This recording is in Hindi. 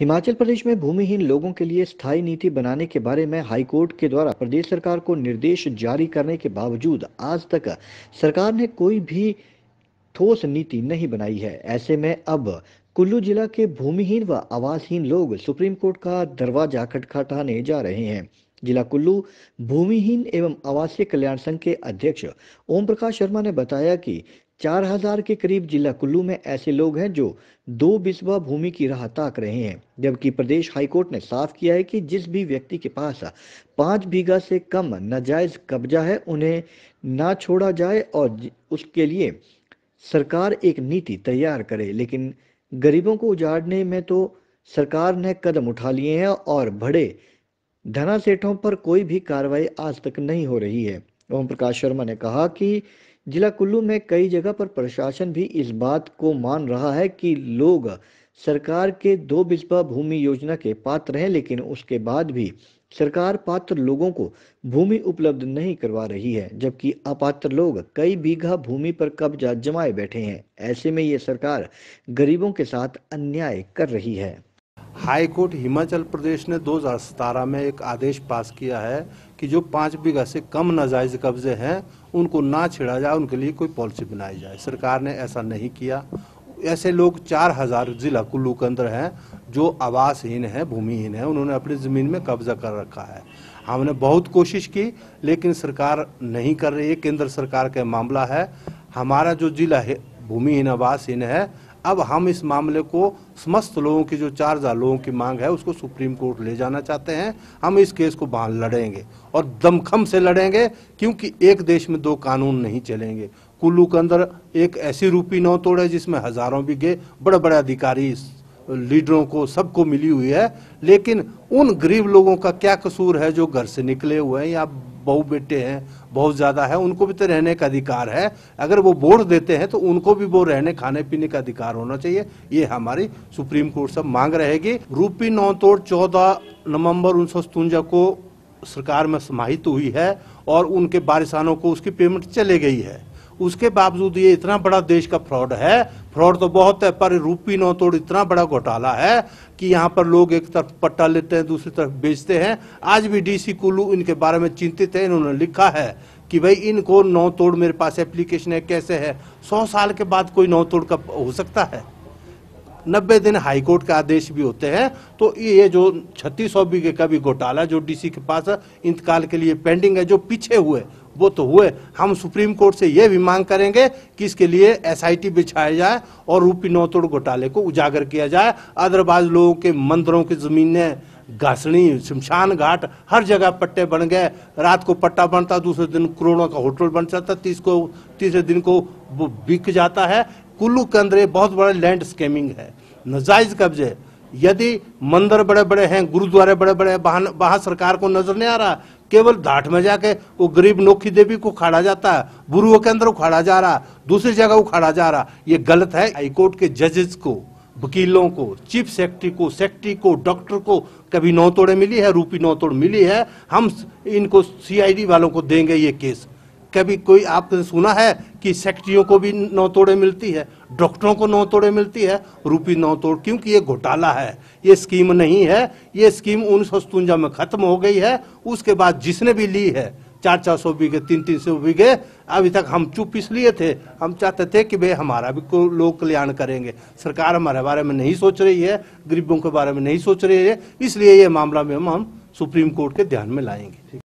हिमाचल प्रदेश में भूमिहीन लोगों के लिए स्थायी नीति बनाने के बारे में हाईकोर्ट के द्वारा प्रदेश सरकार को निर्देश जारी करने के बावजूद आज तक सरकार ने कोई भी ठोस नीति नहीं बनाई है ऐसे में अब कुल्लू जिला के भूमिहीन व आवासहीन लोग सुप्रीम कोर्ट का दरवाजा खटखटाने जा रहे हैं जिला कुल्लू भूमिहीन एवं आवासीय कल्याण संघ के अध्यक्ष ओम प्रकाश शर्मा ने बताया कि चार हजार के करीब जिला कुल्लू में ऐसे लोग हैं जो दो बिस्वा भूमि की राह ताक रहे हैं जबकि प्रदेश हाईकोर्ट ने साफ किया है कि जिस भी व्यक्ति के पास पाँच बीघा से कम नाजायज कब्जा है उन्हें ना छोड़ा जाए और उसके लिए सरकार एक नीति तैयार करे लेकिन गरीबों को उजाड़ने में तो सरकार ने कदम उठा लिए हैं और बड़े धना सेठों पर कोई भी कार्रवाई आज तक नहीं हो रही है ओम प्रकाश शर्मा ने कहा कि जिला कुल्लू में कई जगह पर प्रशासन भी इस बात को मान रहा है कि लोग सरकार के दो बिस्पा भूमि योजना के पात्र हैं लेकिन उसके बाद भी सरकार पात्र लोगों को भूमि उपलब्ध नहीं करवा रही है जबकि अपात्र लोग कई बीघा भूमि पर कब्जा जमाए बैठे हैं ऐसे में ये सरकार गरीबों के साथ अन्याय कर रही है हाई कोर्ट हिमाचल प्रदेश ने 2017 में एक आदेश पास किया है कि जो पाँच बीघा से कम नाजायज कब्जे हैं उनको ना छेड़ा जाए उनके लिए कोई पॉलिसी बनाई जाए सरकार ने ऐसा नहीं किया ऐसे लोग चार हजार जिला कुल्लू के अंदर हैं जो आवासहीन है भूमिहीन है उन्होंने अपनी ज़मीन में कब्जा कर रखा है हमने बहुत कोशिश की लेकिन सरकार नहीं कर रही है केंद्र सरकार का के मामला है हमारा जो जिला है भूमिहीन आवासहीन है अब हम इस मामले को समस्त लोगों की जो चार हजार लोगों की मांग है उसको सुप्रीम कोर्ट ले जाना चाहते हैं हम इस केस को बाहर लड़ेंगे और दमखम से लड़ेंगे क्योंकि एक देश में दो कानून नहीं चलेंगे कुल्लू के अंदर एक ऐसी रूपी नौ तोड़े जिसमें हजारों भी गए बड़े बड़े अधिकारी लीडरों को सबको मिली हुई है लेकिन उन गरीब लोगों का क्या कसूर है जो घर से निकले हुए हैं या बहु बेटे हैं बहुत ज़्यादा है उनको भी तो रहने का अधिकार है अगर वो वोट देते हैं तो उनको भी वो रहने खाने पीने का अधिकार होना चाहिए ये हमारी सुप्रीम कोर्ट सब मांग रहेगी रूपी तोड़ चौदह नवम्बर उन्नीस को सरकार में समाहित हुई है और उनके बारिशानों को उसकी पेमेंट चले गई है उसके बावजूद ये इतना बड़ा देश का फ्रॉड है फ्रॉड तो बहुत है पर रूपी नौ तोड़ इतना बड़ा घोटाला है कि यहाँ पर लोग एक तरफ पट्टा लेते हैं दूसरी तरफ बेचते हैं आज भी डीसी कुल्लू इनके बारे में चिंतित है इन्होंने लिखा है कि भाई इनको नौ तोड़ मेरे पास एप्लीकेशन है कैसे है सौ साल के बाद कोई नौ तोड़ का हो सकता है नब्बे दिन हाईकोर्ट के आदेश भी होते हैं तो ये जो छत्तीस सौ बीघे का भी घोटाला जो डीसी के पास इंतकाल के लिए पेंडिंग है जो पीछे हुए वो तो हुए हम सुप्रीम कोर्ट से ये भी मांग करेंगे कि इसके लिए एसआईटी बिछाया जाए और रूपी नौतोड़ घोटाले को उजागर किया जाए अदरबाज लोगों के मंदिरों की जमीनें घासणी शमशान घाट हर जगह पट्टे बन गए रात को पट्टा बनता दूसरे दिन करोड़ों का होटल बन जाता तीस को तीसरे दिन को वो बिक जाता है कुल्लू के अंदर बहुत बड़ा लैंड स्केमिंग है नजायज कब्जे यदि मंदिर बड़े बड़े हैं गुरुद्वारे बड़े बड़े हैं वहाँ सरकार को नजर नहीं आ रहा केवल धाट में जाके वो गरीब नोखी देवी को उखाड़ा जाता है बुरुओं के अंदर उखाड़ा जा रहा दूसरी जगह उखाड़ा जा रहा ये गलत है हाईकोर्ट के जजेस को वकीलों को चीफ सेक्रेटरी को सेक्रेटरी को डॉक्टर को कभी नौ तोड़े मिली है रूपी नौ तोड़ मिली है हम इनको सीआईडी वालों को देंगे ये केस कभी कोई आपने सुना है कि सेक्रेटरियों को भी नौ तोड़े मिलती है डॉक्टरों को नौ तोड़े मिलती है रूपी नौ तोड़ क्योंकि ये घोटाला है ये स्कीम नहीं है ये स्कीम उन्नीस में खत्म हो गई है उसके बाद जिसने भी ली है चार चार सौ बीघे तीन तीन सौ बीघे अभी तक हम चुप इसलिए थे हम चाहते थे कि भाई हमारा भी को लोग कल्याण करेंगे सरकार हमारे बारे में नहीं सोच रही है गरीबों के बारे में नहीं सोच रही है इसलिए ये मामला में हम सुप्रीम कोर्ट के ध्यान में लाएंगे